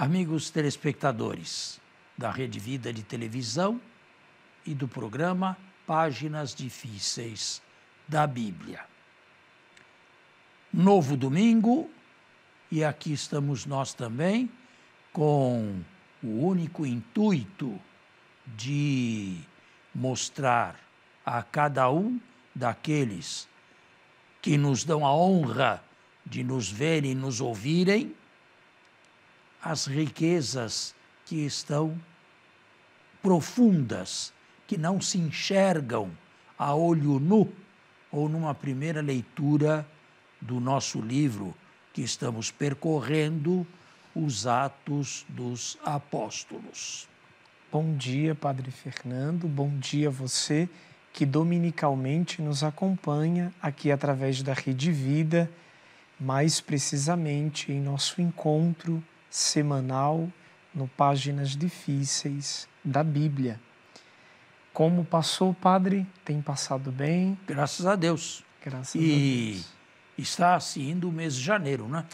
Amigos telespectadores da Rede Vida de Televisão e do programa Páginas Difíceis da Bíblia. Novo domingo, e aqui estamos nós também, com o único intuito de mostrar a cada um daqueles que nos dão a honra de nos verem, nos ouvirem, as riquezas que estão profundas, que não se enxergam a olho nu ou numa primeira leitura do nosso livro, que estamos percorrendo os Atos dos Apóstolos. Bom dia, Padre Fernando, bom dia a você que dominicalmente nos acompanha aqui através da Rede Vida, mais precisamente em nosso encontro semanal no Páginas Difíceis da Bíblia. Como passou, padre? Tem passado bem? Graças a Deus. Graças e a Deus. está assim indo o mês de janeiro, né?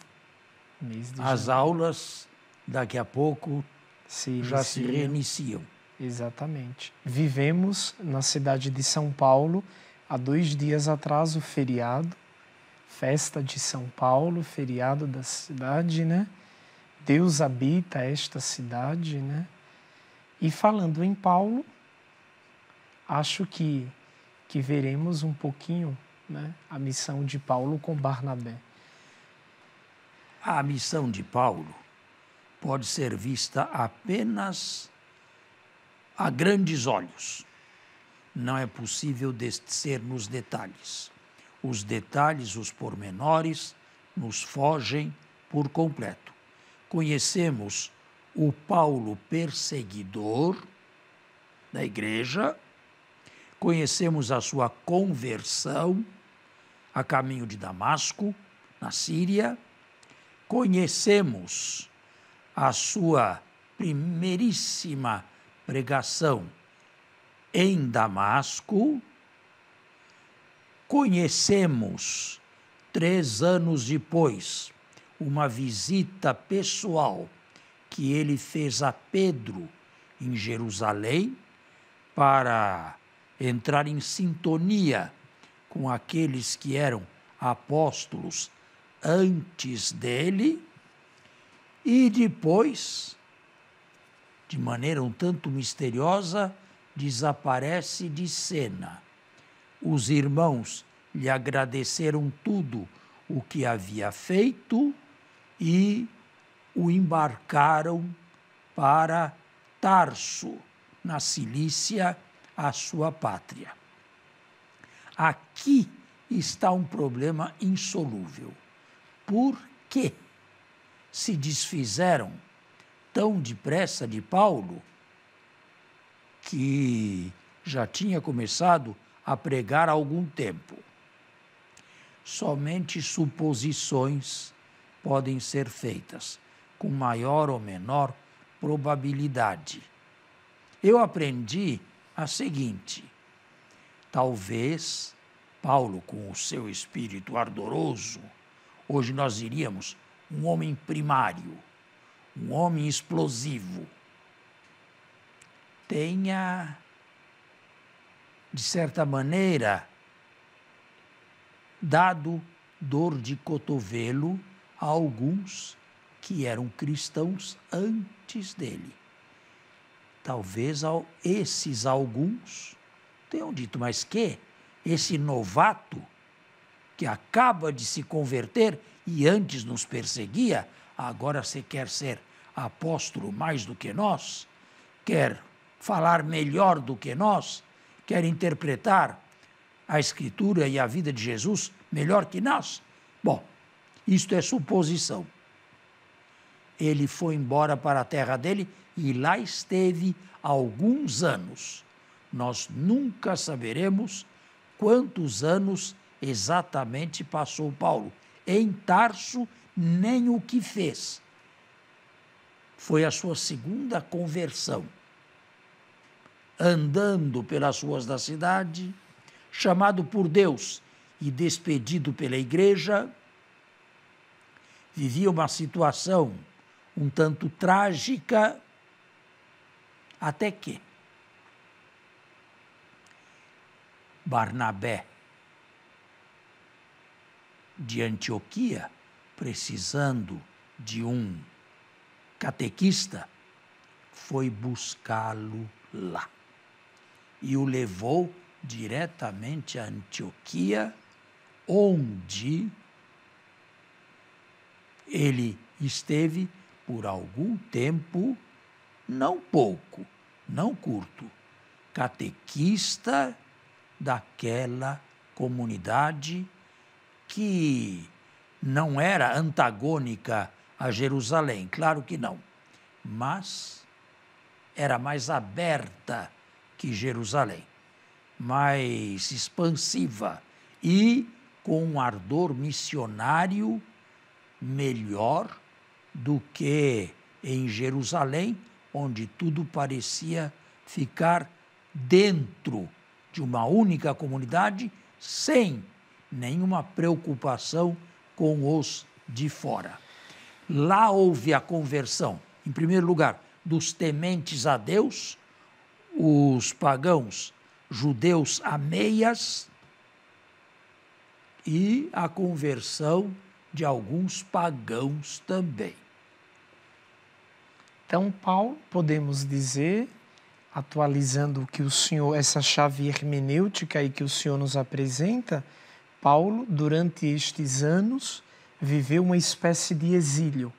Mês de As janeiro. aulas daqui a pouco se já se reiniciam. Exatamente. Vivemos na cidade de São Paulo, há dois dias atrás, o feriado, festa de São Paulo, feriado da cidade, né? Deus habita esta cidade, né? E falando em Paulo, acho que que veremos um pouquinho, né, a missão de Paulo com Barnabé. A missão de Paulo pode ser vista apenas a grandes olhos. Não é possível descer nos detalhes. Os detalhes, os pormenores, nos fogem por completo conhecemos o Paulo perseguidor da igreja, conhecemos a sua conversão a caminho de Damasco, na Síria, conhecemos a sua primeiríssima pregação em Damasco, conhecemos, três anos depois, uma visita pessoal que ele fez a Pedro em Jerusalém para entrar em sintonia com aqueles que eram apóstolos antes dele e depois, de maneira um tanto misteriosa, desaparece de cena. Os irmãos lhe agradeceram tudo o que havia feito e o embarcaram para Tarso, na Cilícia, a sua pátria. Aqui está um problema insolúvel. Por que se desfizeram tão depressa de Paulo, que já tinha começado a pregar há algum tempo? Somente suposições podem ser feitas, com maior ou menor probabilidade. Eu aprendi a seguinte: talvez Paulo, com o seu espírito ardoroso, hoje nós diríamos um homem primário, um homem explosivo, tenha, de certa maneira, dado dor de cotovelo a alguns que eram cristãos antes dele. Talvez esses alguns tenham dito, mas que esse novato que acaba de se converter e antes nos perseguia, agora se quer ser apóstolo mais do que nós, quer falar melhor do que nós, quer interpretar a Escritura e a vida de Jesus melhor que nós. Bom, isto é suposição. Ele foi embora para a terra dele e lá esteve alguns anos. Nós nunca saberemos quantos anos exatamente passou Paulo. Em Tarso, nem o que fez. Foi a sua segunda conversão. Andando pelas ruas da cidade, chamado por Deus e despedido pela igreja, vivia uma situação um tanto trágica, até que Barnabé de Antioquia, precisando de um catequista, foi buscá-lo lá e o levou diretamente a Antioquia, onde ele esteve por algum tempo, não pouco, não curto, catequista daquela comunidade que não era antagônica a Jerusalém, claro que não, mas era mais aberta que Jerusalém, mais expansiva e com um ardor missionário melhor do que em Jerusalém, onde tudo parecia ficar dentro de uma única comunidade, sem nenhuma preocupação com os de fora. Lá houve a conversão, em primeiro lugar, dos tementes a Deus, os pagãos judeus a meias, e a conversão de alguns pagãos também. Então, Paulo, podemos dizer, atualizando o que o senhor, essa chave hermenêutica aí que o senhor nos apresenta, Paulo, durante estes anos, viveu uma espécie de exílio,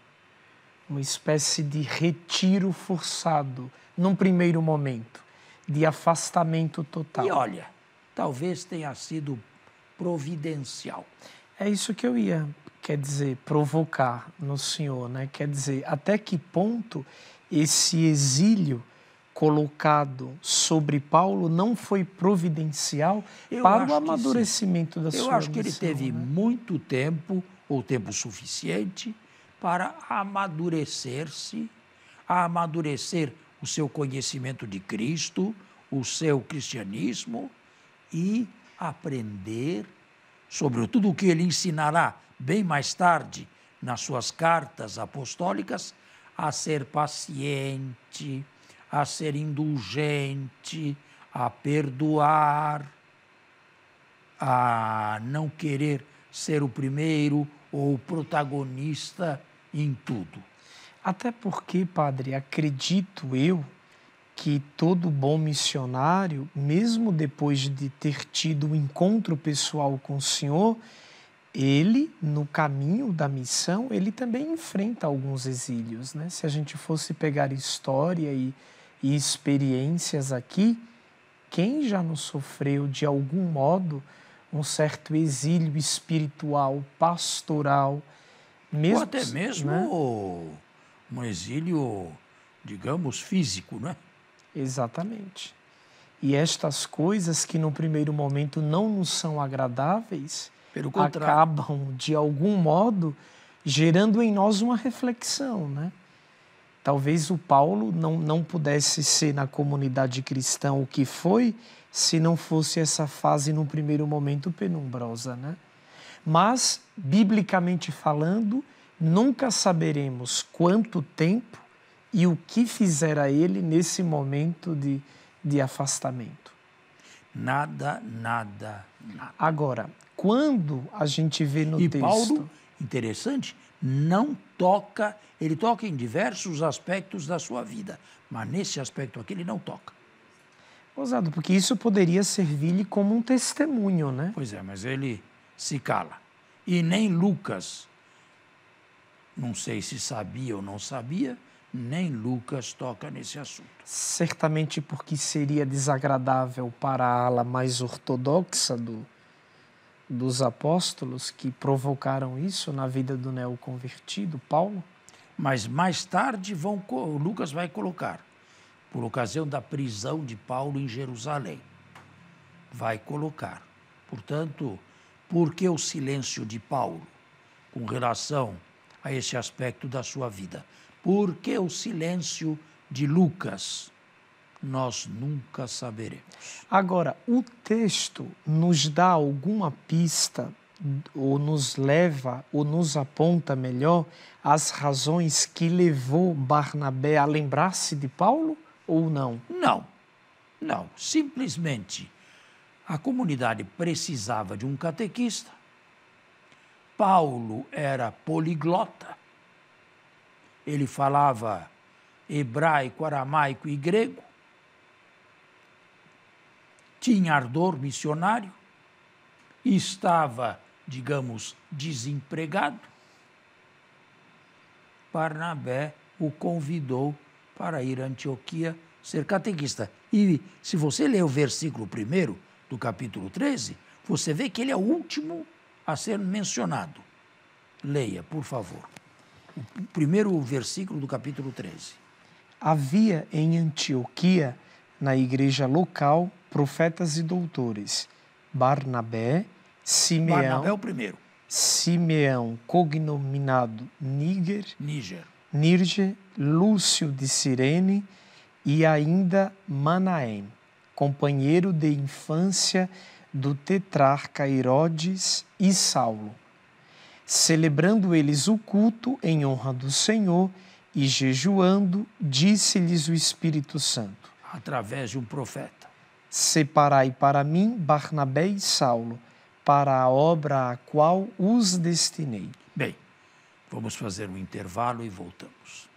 uma espécie de retiro forçado, num primeiro momento, de afastamento total. E olha, talvez tenha sido providencial. É isso que eu ia quer dizer provocar no Senhor, né? Quer dizer, até que ponto esse exílio colocado sobre Paulo não foi providencial eu para o amadurecimento da eu sua Eu acho que ele teve né? muito tempo ou tempo suficiente para amadurecer-se, amadurecer o seu conhecimento de Cristo, o seu cristianismo e aprender sobre tudo o que ele ensinará bem mais tarde, nas suas cartas apostólicas, a ser paciente, a ser indulgente, a perdoar, a não querer ser o primeiro ou o protagonista em tudo. Até porque, padre, acredito eu que todo bom missionário, mesmo depois de ter tido um encontro pessoal com o Senhor, ele, no caminho da missão, ele também enfrenta alguns exílios. Né? Se a gente fosse pegar história e, e experiências aqui, quem já não sofreu de algum modo um certo exílio espiritual, pastoral, mesmo, Ou até mesmo né? um exílio, digamos, físico, né? Exatamente. E estas coisas que no primeiro momento não nos são agradáveis, pelo acabam, de algum modo, gerando em nós uma reflexão, né? Talvez o Paulo não, não pudesse ser na comunidade cristã o que foi se não fosse essa fase, no primeiro momento, penumbrosa, né? Mas, biblicamente falando, nunca saberemos quanto tempo e o que fizera ele nesse momento de, de afastamento. Nada, nada, nada. Agora, quando a gente vê no e texto... Paulo, interessante, não toca, ele toca em diversos aspectos da sua vida, mas nesse aspecto aqui ele não toca. Ousado, porque isso poderia servir-lhe como um testemunho, né? Pois é, mas ele se cala. E nem Lucas, não sei se sabia ou não sabia, nem Lucas toca nesse assunto. Certamente porque seria desagradável para a ala mais ortodoxa do, dos apóstolos que provocaram isso na vida do neoconvertido, Paulo. Mas mais tarde vão, Lucas vai colocar, por ocasião da prisão de Paulo em Jerusalém, vai colocar. Portanto, por que o silêncio de Paulo com relação a esse aspecto da sua vida? Por que o silêncio de Lucas? Nós nunca saberemos. Agora, o texto nos dá alguma pista ou nos leva ou nos aponta melhor as razões que levou Barnabé a lembrar-se de Paulo ou não? Não, não. Simplesmente a comunidade precisava de um catequista. Paulo era poliglota. Ele falava hebraico, aramaico e grego. Tinha ardor missionário. Estava, digamos, desempregado. Barnabé o convidou para ir a Antioquia ser catequista. E se você ler o versículo primeiro do capítulo 13, você vê que ele é o último a ser mencionado. Leia, por favor o primeiro versículo do capítulo 13. Havia em Antioquia, na igreja local, profetas e doutores: Barnabé, Simeão. Barnabé o primeiro. Simeão, cognominado Níger. Níger. Níger, Lúcio de Cirene e ainda Manaém, companheiro de infância do tetrarca Herodes e Saulo. Celebrando eles o culto em honra do Senhor e jejuando, disse-lhes o Espírito Santo: Através de um profeta: Separai para mim Barnabé e Saulo, para a obra a qual os destinei. Bem, vamos fazer um intervalo e voltamos.